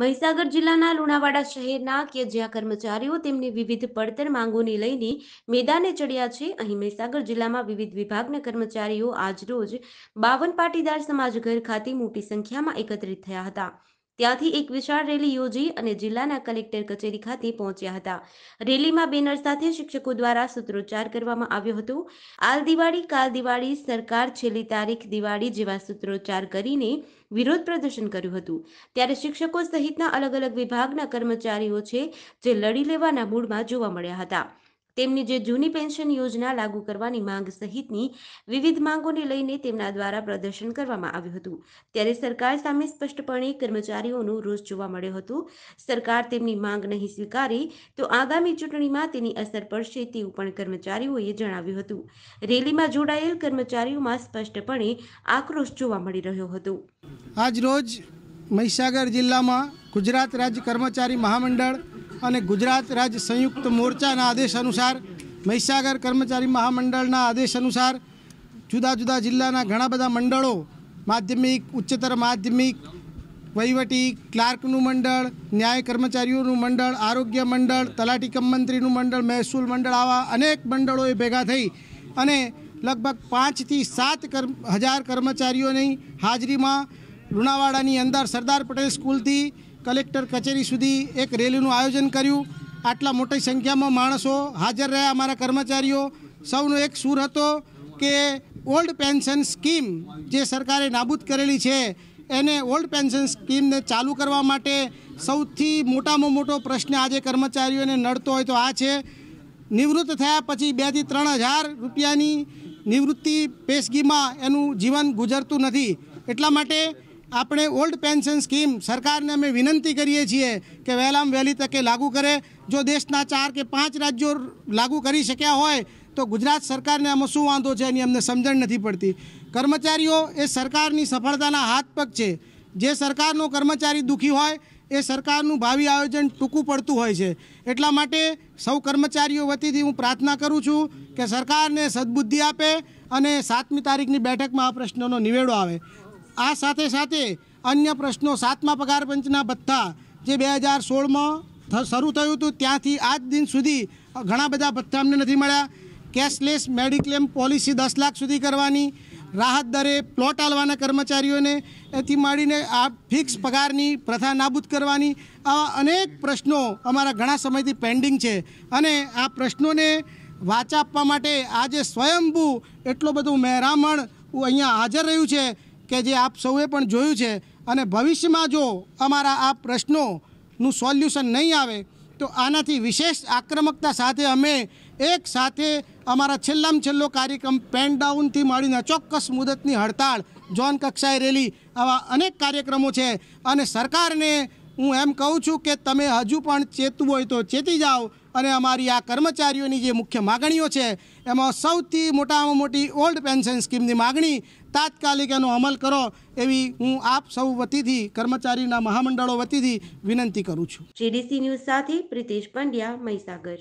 મહીસાગર જિલ્લાના લુણાવાડા શહેરના કે જ્યાં કર્મચારીઓ તેમની વિવિધ પડતર માંગોને લઈને મેદાને ચડ્યા છે અહીં મહીસાગર જિલ્લામાં વિવિધ વિભાગના કર્મચારીઓ આજરોજ બાવન પાટીદાર સમાજ ઘર ખાતે મોટી સંખ્યામાં એકત્રિત થયા હતા ત્યાંથી એક વિશાળ રેલી યોજી અને જિલ્લાના કલેક્ટર કચેરી ખાતે પહોંચ્યા હતા રેલીમાં બેનર સાથે શિક્ષકો દ્વારા સૂત્રોચ્ચાર કરવામાં આવ્યો હતો આલ દિવાળી કાલ દિવાળી સરકાર છેલ્લી તારીખ દિવાળી જેવા સૂત્રોચ્ચાર કરીને વિરોધ પ્રદર્શન કર્યું હતું ત્યારે શિક્ષકો સહિતના અલગ અલગ વિભાગના કર્મચારીઓ છે જે લડી લેવાના મૂળમાં જોવા મળ્યા હતા તેમની જે જૂની પેન્શન યોજના લાગુ કરવાની માંગ સહિતની વિવિધ માંગોને લઈને તેમના દ્વારા પ્રદર્શન કરવામાં આવ્યું હતું ત્યારે સરકાર સામે સ્પષ્ટપણે કર્મચારીઓનું રોષ જોવા મળ્યો હતો સરકાર તેમની માંગ નહીં સ્વીકારી તો આગામી ચૂંટણીમાં તેની અસર પડશે તેવું પણ કર્મચારીઓએ જણાવ્યું હતું રેલીમાં જોડાયેલ કર્મચારીઓમાં સ્પષ્ટપણે આક્રોશ જોવા મળી રહ્યો હતો આજ રોજ મહીસાગર જિલ્લામાં ગુજરાત રાજ્ય કર્મચારી મહામંડળ અને ગુજરાત રાજ્ય સંયુક્ત મોરચાના આદેશ અનુસાર મહીસાગર કર્મચારી મહામંડળના આદેશ અનુસાર જુદા જુદા જિલ્લાના ઘણા બધા મંડળો માધ્યમિક ઉચ્ચતર માધ્યમિક વહીવટી ક્લાર્કનું મંડળ ન્યાય કર્મચારીઓનું મંડળ આરોગ્ય મંડળ તલાટી કમ મંત્રીનું મંડળ મહેસૂલ મંડળ આવા અનેક મંડળોએ ભેગા થઈ અને લગભગ પાંચથી સાત હજાર કર્મચારીઓની હાજરીમાં લુણાવાડાની અંદર સરદાર પટેલ સ્કૂલથી કલેક્ટર કચેરી સુધી એક રેલીનું આયોજન કર્યું આટલા મોટી સંખ્યામાં માણસો હાજર રહ્યા અમારા કર્મચારીઓ સૌનો એક સૂર હતો કે ઓલ્ડ પેન્શન સ્કીમ જે સરકારે નાબૂદ કરેલી છે એને ઓલ્ડ પેન્શન સ્કીમને ચાલુ કરવા માટે સૌથી મોટામાં મોટો પ્રશ્ન આજે કર્મચારીઓને નડતો હોય તો આ છે નિવૃત્ત થયા પછી બેથી ત્રણ હજાર રૂપિયાની નિવૃત્તિ પેશગીમાં એનું જીવન ગુજરતું નથી એટલા માટે આપણે ઓલ્ડ પેન્શન સ્કીમ સરકારને અમે વિનંતી કરીએ છીએ કે વહેલામ વહેલી તકે લાગુ કરે જો દેશના ચાર કે પાંચ રાજ્યો લાગુ કરી શક્યા હોય તો ગુજરાત સરકારને આમાં શું વાંધો છે એની અમને સમજણ નથી પડતી કર્મચારીઓ એ સરકારની સફળતાના હાથ પગ છે જે સરકારનો કર્મચારી દુઃખી હોય એ સરકારનું ભાવિ આયોજન ટૂંકું પડતું હોય છે એટલા માટે સૌ કર્મચારીઓ વતીથી હું પ્રાર્થના કરું છું કે સરકારને સદબુદ્ધિ આપે અને સાતમી તારીખની બેઠકમાં આ પ્રશ્નનો નિવેડો આવે આ સાથે સાથે અન્ય પ્રશ્નો સાતમા પગાર પંચના ભથ્થા જે બે હજાર સોળમાં શરૂ થયું હતું ત્યાંથી આજ દિન સુધી ઘણા બધા ભથ્થા અમને નથી મળ્યા કેશલેસ મેડિક્લેમ પોલિસી દસ લાખ સુધી કરવાની રાહત દરે પ્લોટ આલવાના કર્મચારીઓને એથી માંડીને આ ફિક્સ પગારની પ્રથા નાબૂદ કરવાની આવા અનેક પ્રશ્નો અમારા ઘણા સમયથી પેન્ડિંગ છે અને આ પ્રશ્નોને વાચા આપવા માટે આજે સ્વયંભૂ એટલો બધું મહેરામણ અહીંયા હાજર રહ્યું છે કે જે આપ સૌએ પણ જોયું છે અને ભવિષ્યમાં જો અમારા આ પ્રશ્નોનું સોલ્યુશન નહીં આવે તો આનાથી વિશેષ આક્રમકતા સાથે અમે એક સાથે અમારા છેલ્લામાં છેલ્લો કાર્યક્રમ પેન ડાઉનથી માંડીને ચોક્કસ મુદતની હડતાળ જોન કક્ષાએ રેલી આવા અનેક કાર્યક્રમો છે અને સરકારને હું એમ કહું છું કે તમે હજુ પણ ચેતવું હોય તો ચેતી જાઓ અને અમારી આ કર્મચારીઓની જે મુખ્ય માગણીઓ છે એમાં સૌથી મોટામાં મોટી ઓલ્ડ પેન્શન સ્કીમની માગણી તાત્કાલિક એનો અમલ કરો એવી હું આપ સૌ વતીથી કર્મચારીના મહામંડળો વતીથી વિનંતી કરું છું જીડીસી ન્યૂઝ સાથે પ્રિતેશ પંડ્યા મહીસાગર